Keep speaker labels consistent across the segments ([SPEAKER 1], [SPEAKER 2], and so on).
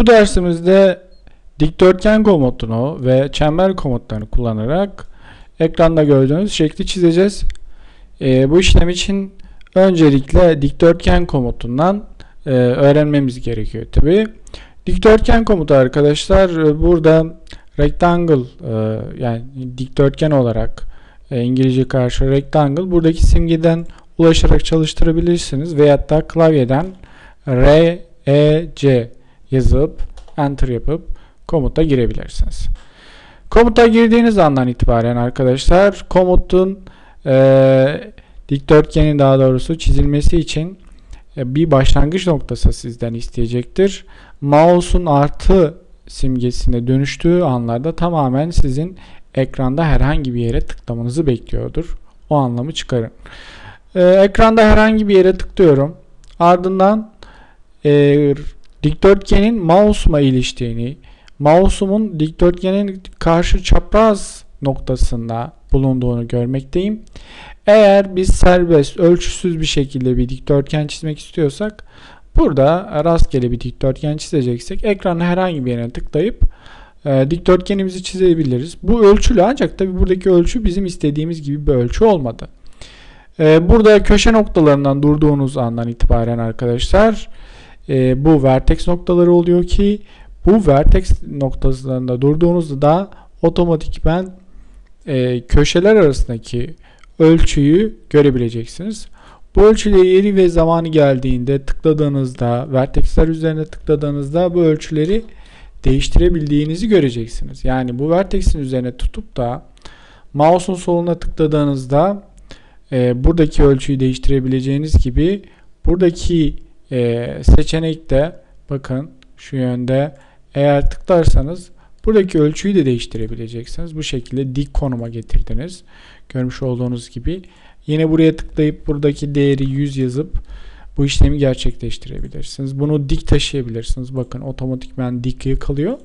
[SPEAKER 1] Bu dersimizde dikdörtgen komutunu ve çember komutlarını kullanarak ekranda gördüğünüz şekli çizeceğiz. E, bu işlem için öncelikle dikdörtgen komutundan e, öğrenmemiz gerekiyor tabi. Dikdörtgen komutu arkadaşlar e, burada rectangle e, yani dikdörtgen olarak e, İngilizce karşı rectangle buradaki simgeden ulaşarak çalıştırabilirsiniz veyahut da klavyeden R, E, C yazıp enter yapıp komuta girebilirsiniz. Komuta girdiğiniz andan itibaren arkadaşlar komutun e, dikdörtgenin daha doğrusu çizilmesi için e, bir başlangıç noktası sizden isteyecektir. Mouse'un artı simgesine dönüştüğü anlarda tamamen sizin ekranda herhangi bir yere tıklamanızı bekliyordur. O anlamı çıkarın. Ee, ekranda herhangi bir yere tıklıyorum. Ardından e, Dikdörtgenin mouse'uma iliştiğini, mouse'umun dikdörtgenin karşı çapraz noktasında bulunduğunu görmekteyim. Eğer biz serbest, ölçüsüz bir şekilde bir dikdörtgen çizmek istiyorsak burada rastgele bir dikdörtgen çizeceksek ekranın herhangi bir yerine tıklayıp e, dikdörtgenimizi çizebiliriz. Bu ölçülü ancak tabi buradaki ölçü bizim istediğimiz gibi bir ölçü olmadı. E, burada köşe noktalarından durduğunuz andan itibaren arkadaşlar e, bu vertex noktaları oluyor ki bu vertex noktalarında durduğunuzda da ben e, köşeler arasındaki ölçüyü görebileceksiniz. Bu ölçüleri yeri ve zamanı geldiğinde tıkladığınızda, vertexler üzerine tıkladığınızda bu ölçüleri değiştirebildiğinizi göreceksiniz. Yani bu vertexin üzerine tutup da mouse'un soluna tıkladığınızda e, buradaki ölçüyü değiştirebileceğiniz gibi buradaki e, ee, seçenekte bakın şu yönde eğer tıklarsanız buradaki ölçüyü de değiştirebileceksiniz. Bu şekilde dik konuma getirdiniz. Görmüş olduğunuz gibi yine buraya tıklayıp buradaki değeri 100 yazıp bu işlemi gerçekleştirebilirsiniz. Bunu dik taşıyabilirsiniz. Bakın otomatikmen dik kalıyor.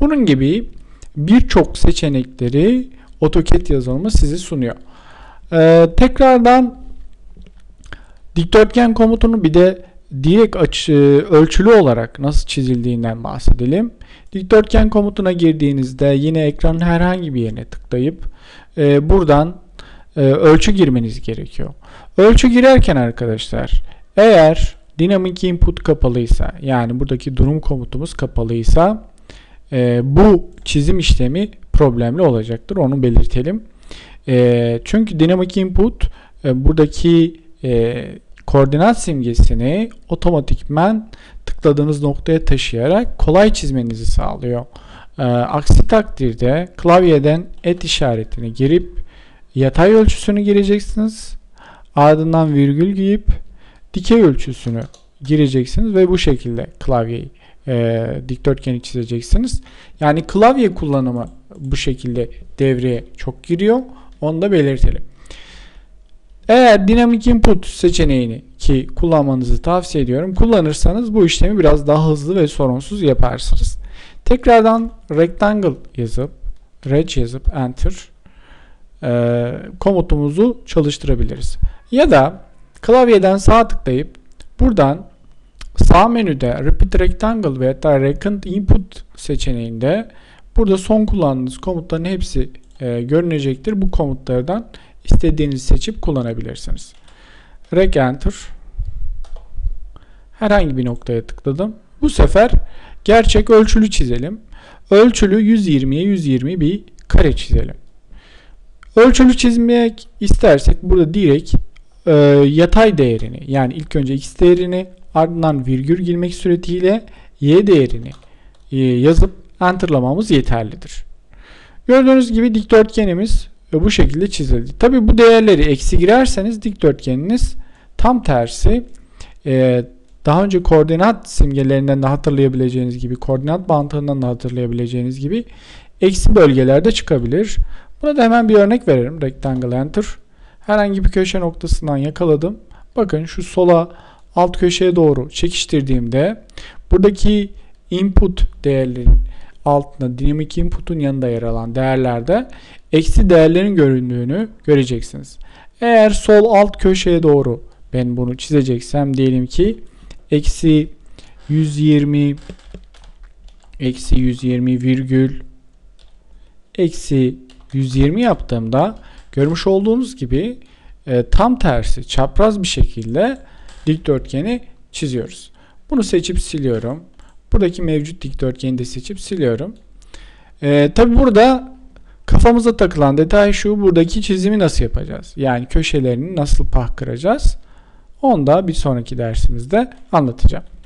[SPEAKER 1] Bunun gibi birçok seçenekleri AutoCAD yazılımı sizi sunuyor. Ee, tekrardan dikdörtgen komutunu bir de direkt aç, e, ölçülü olarak nasıl çizildiğinden bahsedelim. Dikdörtgen komutuna girdiğinizde yine ekranın herhangi bir yerine tıklayıp e, buradan e, ölçü girmeniz gerekiyor. Ölçü girerken arkadaşlar eğer dinamik input kapalıysa yani buradaki durum komutumuz kapalıysa e, bu çizim işlemi problemli olacaktır. Onu belirtelim. E, çünkü dinamik input e, buradaki e, koordinat simgesini otomatikmen tıkladığınız noktaya taşıyarak kolay çizmenizi sağlıyor. Ee, aksi takdirde klavyeden et işaretini girip yatay ölçüsünü gireceksiniz. Ardından virgül giyip dikey ölçüsünü gireceksiniz ve bu şekilde klavyeyi e, dikdörtgeni çizeceksiniz. Yani klavye kullanımı bu şekilde devreye çok giriyor. Onu da belirtelim. Eğer dinamik input seçeneğini ki kullanmanızı tavsiye ediyorum. Kullanırsanız bu işlemi biraz daha hızlı ve sorunsuz yaparsınız. Tekrardan rectangle yazıp reg yazıp enter e, komutumuzu çalıştırabiliriz. Ya da klavyeden sağ tıklayıp buradan sağ menüde repeat rectangle veya da recent input seçeneğinde burada son kullandığınız komutların hepsi e, görünecektir. Bu komutlardan istediğinizi seçip kullanabilirsiniz. Reg Herhangi bir noktaya tıkladım. Bu sefer gerçek ölçülü çizelim. Ölçülü 120'ye 120 bir kare çizelim. Ölçülü çizmek istersek burada direkt e, yatay değerini yani ilk önce x değerini ardından virgül girmek suretiyle y değerini e, yazıp enterlamamız yeterlidir. Gördüğünüz gibi dikdörtgenimiz ve bu şekilde çizildi. Tabi bu değerleri eksi girerseniz dikdörtgeniniz tam tersi e, daha önce koordinat simgelerinden de hatırlayabileceğiniz gibi koordinat bantından da hatırlayabileceğiniz gibi eksi bölgelerde çıkabilir. Buna da hemen bir örnek veririm. Rectangle Enter. Herhangi bir köşe noktasından yakaladım. Bakın şu sola alt köşeye doğru çekiştirdiğimde buradaki input değerlerin altında dinamik input'un yanında yer alan değerlerde eksi değerlerin göründüğünü göreceksiniz. Eğer sol alt köşeye doğru ben bunu çizeceksem diyelim ki eksi 120 eksi 120 virgül eksi 120 yaptığımda görmüş olduğunuz gibi e, tam tersi çapraz bir şekilde dikdörtgeni çiziyoruz. Bunu seçip siliyorum. Buradaki mevcut dikdörtgeni de seçip siliyorum. Ee, Tabi burada kafamıza takılan detay şu buradaki çizimi nasıl yapacağız? Yani köşelerini nasıl pah Onu da bir sonraki dersimizde anlatacağım.